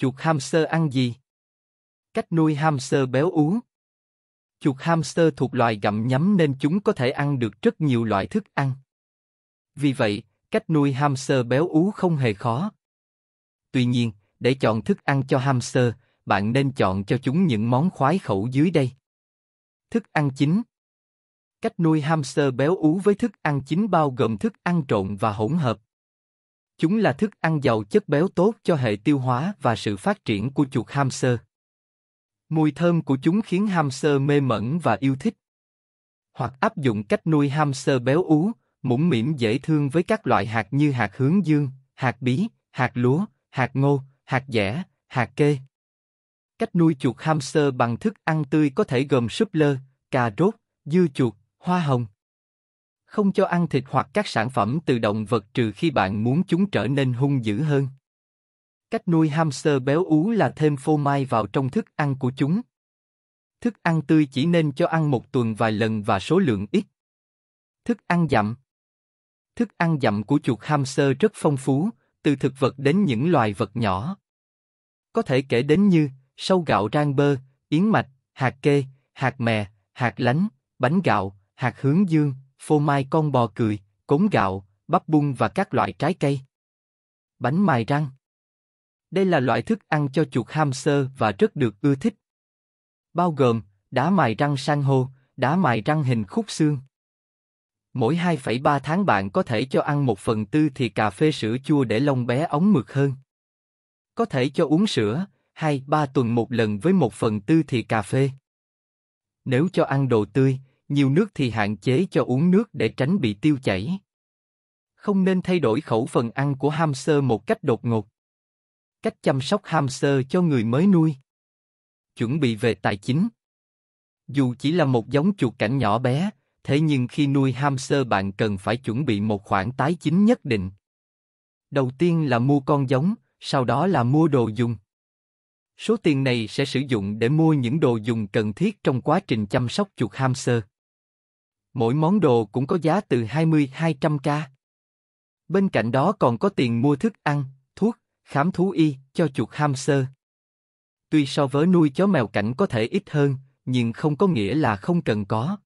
Chuột hamster ăn gì? Cách nuôi hamster béo ú. Chuột hamster thuộc loài gặm nhấm nên chúng có thể ăn được rất nhiều loại thức ăn. Vì vậy, cách nuôi hamster béo ú không hề khó. Tuy nhiên, để chọn thức ăn cho hamster, bạn nên chọn cho chúng những món khoái khẩu dưới đây. Thức ăn chính Cách nuôi hamster béo ú với thức ăn chính bao gồm thức ăn trộn và hỗn hợp. Chúng là thức ăn giàu chất béo tốt cho hệ tiêu hóa và sự phát triển của chuột hamster. Mùi thơm của chúng khiến hamster mê mẩn và yêu thích. Hoặc áp dụng cách nuôi hamster béo ú, mũm mỉm dễ thương với các loại hạt như hạt hướng dương, hạt bí, hạt lúa, hạt ngô, hạt dẻ, hạt kê. Cách nuôi chuột hamster bằng thức ăn tươi có thể gồm súp lơ, cà rốt, dưa chuột, hoa hồng không cho ăn thịt hoặc các sản phẩm từ động vật trừ khi bạn muốn chúng trở nên hung dữ hơn. Cách nuôi hamster béo ú là thêm phô mai vào trong thức ăn của chúng. Thức ăn tươi chỉ nên cho ăn một tuần vài lần và số lượng ít. Thức ăn dặm Thức ăn dặm của chuột hamster rất phong phú, từ thực vật đến những loài vật nhỏ. Có thể kể đến như sâu gạo rang bơ, yến mạch, hạt kê, hạt mè, hạt lánh, bánh gạo, hạt hướng dương, phô mai con bò cười, cống gạo, bắp bung và các loại trái cây. Bánh mài răng Đây là loại thức ăn cho chuột hamster và rất được ưa thích. Bao gồm, đá mài răng san hô, đá mài răng hình khúc xương. Mỗi 2,3 tháng bạn có thể cho ăn một phần tư thì cà phê sữa chua để lông bé ống mượt hơn. Có thể cho uống sữa, 2-3 tuần một lần với một phần tư thì cà phê. Nếu cho ăn đồ tươi, nhiều nước thì hạn chế cho uống nước để tránh bị tiêu chảy. Không nên thay đổi khẩu phần ăn của hamster một cách đột ngột. Cách chăm sóc hamster cho người mới nuôi. Chuẩn bị về tài chính. Dù chỉ là một giống chuột cảnh nhỏ bé, thế nhưng khi nuôi hamster bạn cần phải chuẩn bị một khoản tái chính nhất định. Đầu tiên là mua con giống, sau đó là mua đồ dùng. Số tiền này sẽ sử dụng để mua những đồ dùng cần thiết trong quá trình chăm sóc chuột hamster. Mỗi món đồ cũng có giá từ 20-200k. Bên cạnh đó còn có tiền mua thức ăn, thuốc, khám thú y cho chuột hamster. Tuy so với nuôi chó mèo cảnh có thể ít hơn, nhưng không có nghĩa là không cần có.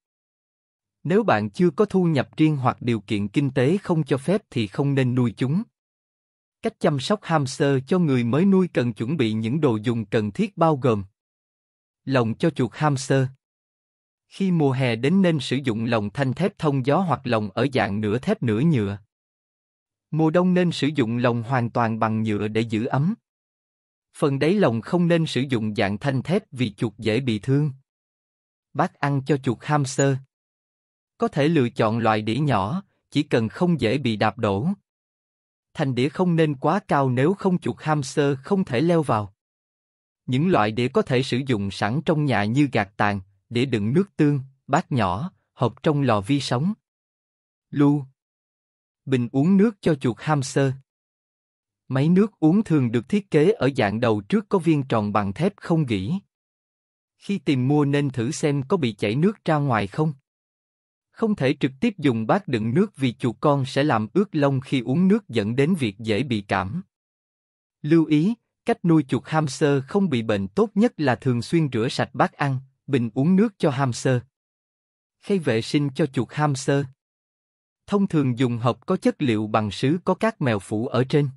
Nếu bạn chưa có thu nhập riêng hoặc điều kiện kinh tế không cho phép thì không nên nuôi chúng. Cách chăm sóc hamster cho người mới nuôi cần chuẩn bị những đồ dùng cần thiết bao gồm lồng cho chuột hamster khi mùa hè đến nên sử dụng lồng thanh thép thông gió hoặc lồng ở dạng nửa thép nửa nhựa. Mùa đông nên sử dụng lồng hoàn toàn bằng nhựa để giữ ấm. Phần đáy lồng không nên sử dụng dạng thanh thép vì chuột dễ bị thương. Bác ăn cho chuột hamster. Có thể lựa chọn loại đĩa nhỏ, chỉ cần không dễ bị đạp đổ. Thành đĩa không nên quá cao nếu không chuột hamster không thể leo vào. Những loại đĩa có thể sử dụng sẵn trong nhà như gạt tàn, để đựng nước tương, bát nhỏ, hộp trong lò vi sóng. Lu. Bình uống nước cho chuột hamster. Máy nước uống thường được thiết kế ở dạng đầu trước có viên tròn bằng thép không gỉ. Khi tìm mua nên thử xem có bị chảy nước ra ngoài không. Không thể trực tiếp dùng bát đựng nước vì chuột con sẽ làm ướt lông khi uống nước dẫn đến việc dễ bị cảm. Lưu ý, cách nuôi chuột hamster không bị bệnh tốt nhất là thường xuyên rửa sạch bát ăn, bình uống nước cho hamster, khay vệ sinh cho chuột hamster. Thông thường dùng hộp có chất liệu bằng sứ có các mèo phủ ở trên.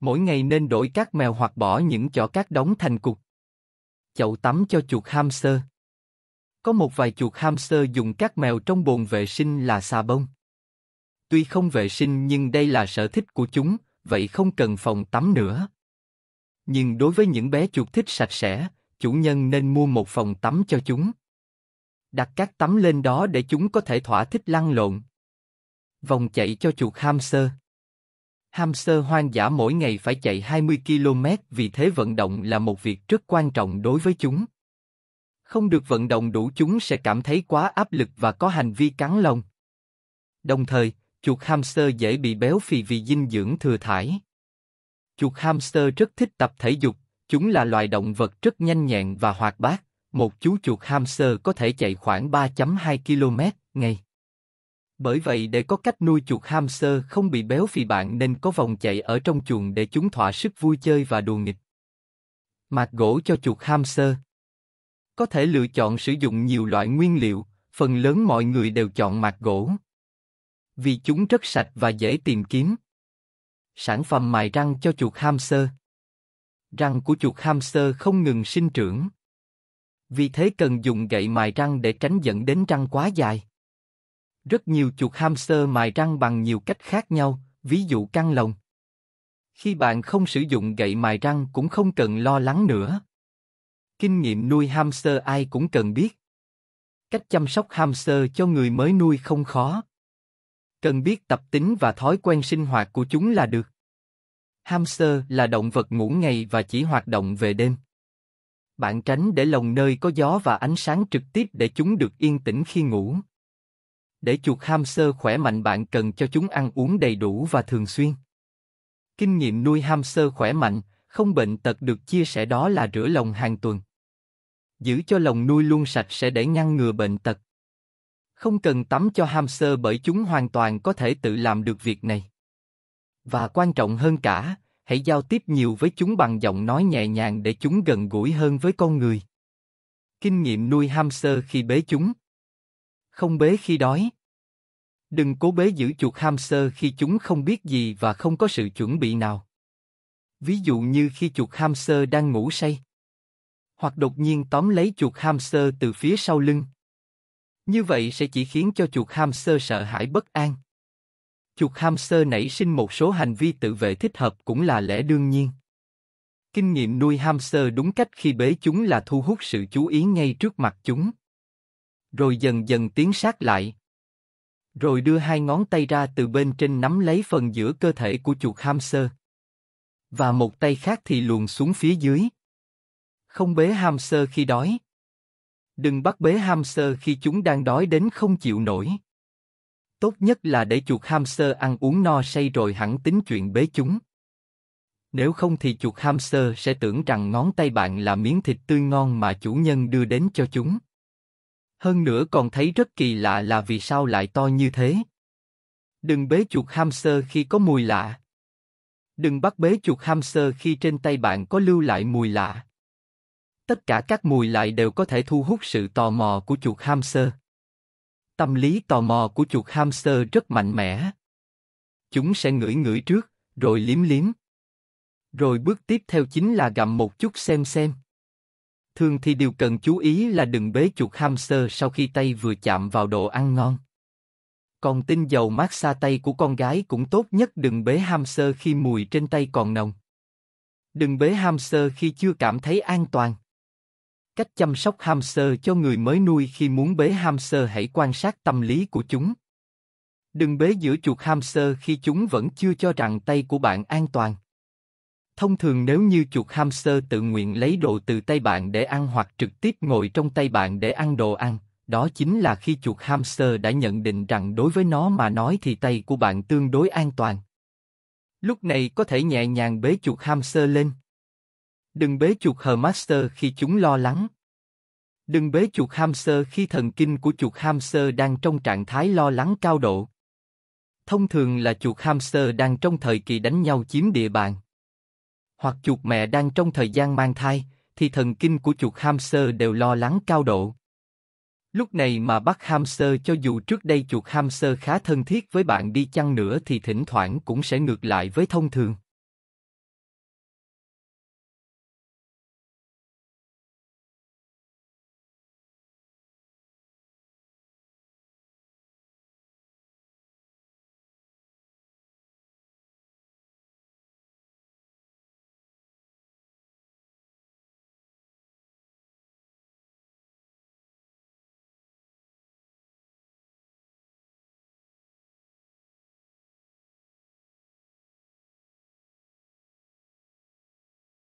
Mỗi ngày nên đổi các mèo hoặc bỏ những chỗ cát đóng thành cục. Chậu tắm cho chuột hamster. Có một vài chuột hamster dùng các mèo trong bồn vệ sinh là xà bông. Tuy không vệ sinh nhưng đây là sở thích của chúng, vậy không cần phòng tắm nữa. Nhưng đối với những bé chuột thích sạch sẽ, chủ nhân nên mua một phòng tắm cho chúng. Đặt các tấm lên đó để chúng có thể thỏa thích lăn lộn. Vòng chạy cho chuột hamster. Hamster hoang dã mỗi ngày phải chạy 20 km vì thế vận động là một việc rất quan trọng đối với chúng. Không được vận động đủ chúng sẽ cảm thấy quá áp lực và có hành vi cắn lông. Đồng thời, chuột hamster dễ bị béo phì vì dinh dưỡng thừa thải. Chuột hamster rất thích tập thể dục Chúng là loài động vật rất nhanh nhẹn và hoạt bát. Một chú chuột hamster có thể chạy khoảng 3.2 km ngày. Bởi vậy để có cách nuôi chuột hamster không bị béo phì bạn nên có vòng chạy ở trong chuồng để chúng thỏa sức vui chơi và đùa nghịch. Mạt gỗ cho chuột hamster Có thể lựa chọn sử dụng nhiều loại nguyên liệu, phần lớn mọi người đều chọn mạt gỗ. Vì chúng rất sạch và dễ tìm kiếm. Sản phẩm mài răng cho chuột hamster răng của chuột hamster không ngừng sinh trưởng. Vì thế cần dùng gậy mài răng để tránh dẫn đến răng quá dài. Rất nhiều chuột hamster mài răng bằng nhiều cách khác nhau, ví dụ căng lồng. Khi bạn không sử dụng gậy mài răng cũng không cần lo lắng nữa. Kinh nghiệm nuôi hamster ai cũng cần biết. Cách chăm sóc hamster cho người mới nuôi không khó. Cần biết tập tính và thói quen sinh hoạt của chúng là được. Hamster là động vật ngủ ngày và chỉ hoạt động về đêm. Bạn tránh để lồng nơi có gió và ánh sáng trực tiếp để chúng được yên tĩnh khi ngủ. Để chuột hamster khỏe mạnh bạn cần cho chúng ăn uống đầy đủ và thường xuyên. Kinh nghiệm nuôi hamster khỏe mạnh, không bệnh tật được chia sẻ đó là rửa lồng hàng tuần. Giữ cho lồng nuôi luôn sạch sẽ để ngăn ngừa bệnh tật. Không cần tắm cho hamster bởi chúng hoàn toàn có thể tự làm được việc này. Và quan trọng hơn cả, hãy giao tiếp nhiều với chúng bằng giọng nói nhẹ nhàng để chúng gần gũi hơn với con người. Kinh nghiệm nuôi hamster khi bế chúng. Không bế khi đói. Đừng cố bế giữ chuột hamster khi chúng không biết gì và không có sự chuẩn bị nào. Ví dụ như khi chuột hamster đang ngủ say, hoặc đột nhiên tóm lấy chuột hamster từ phía sau lưng. Như vậy sẽ chỉ khiến cho chuột hamster sợ hãi bất an chuột hamster nảy sinh một số hành vi tự vệ thích hợp cũng là lẽ đương nhiên. Kinh nghiệm nuôi hamster đúng cách khi bế chúng là thu hút sự chú ý ngay trước mặt chúng. Rồi dần dần tiến sát lại. Rồi đưa hai ngón tay ra từ bên trên nắm lấy phần giữa cơ thể của chuột hamster. Và một tay khác thì luồn xuống phía dưới. Không bế hamster khi đói. Đừng bắt bế hamster khi chúng đang đói đến không chịu nổi tốt nhất là để chuột hamster ăn uống no say rồi hẳn tính chuyện bế chúng. Nếu không thì chuột hamster sẽ tưởng rằng ngón tay bạn là miếng thịt tươi ngon mà chủ nhân đưa đến cho chúng. Hơn nữa còn thấy rất kỳ lạ là vì sao lại to như thế. Đừng bế chuột hamster khi có mùi lạ. Đừng bắt bế chuột hamster khi trên tay bạn có lưu lại mùi lạ. Tất cả các mùi lại đều có thể thu hút sự tò mò của chuột hamster. Tâm lý tò mò của chuột hamster rất mạnh mẽ. Chúng sẽ ngửi ngửi trước, rồi liếm liếm. Rồi bước tiếp theo chính là gặm một chút xem xem. Thường thì điều cần chú ý là đừng bế chuột hamster sau khi tay vừa chạm vào đồ ăn ngon. Còn tinh dầu massage tay của con gái cũng tốt nhất đừng bế hamster khi mùi trên tay còn nồng. Đừng bế hamster khi chưa cảm thấy an toàn. Cách chăm sóc hamster cho người mới nuôi khi muốn bế hamster hãy quan sát tâm lý của chúng. Đừng bế giữa chuột hamster khi chúng vẫn chưa cho rằng tay của bạn an toàn. Thông thường nếu như chuột hamster tự nguyện lấy đồ từ tay bạn để ăn hoặc trực tiếp ngồi trong tay bạn để ăn đồ ăn, đó chính là khi chuột hamster đã nhận định rằng đối với nó mà nói thì tay của bạn tương đối an toàn. Lúc này có thể nhẹ nhàng bế chuột hamster lên. Đừng bế chuột Hermaster khi chúng lo lắng. Đừng bế chuột hamster khi thần kinh của chuột hamster đang trong trạng thái lo lắng cao độ. Thông thường là chuột hamster đang trong thời kỳ đánh nhau chiếm địa bàn. Hoặc chuột mẹ đang trong thời gian mang thai, thì thần kinh của chuột hamster đều lo lắng cao độ. Lúc này mà bắt hamster cho dù trước đây chuột hamster khá thân thiết với bạn đi chăng nữa thì thỉnh thoảng cũng sẽ ngược lại với thông thường.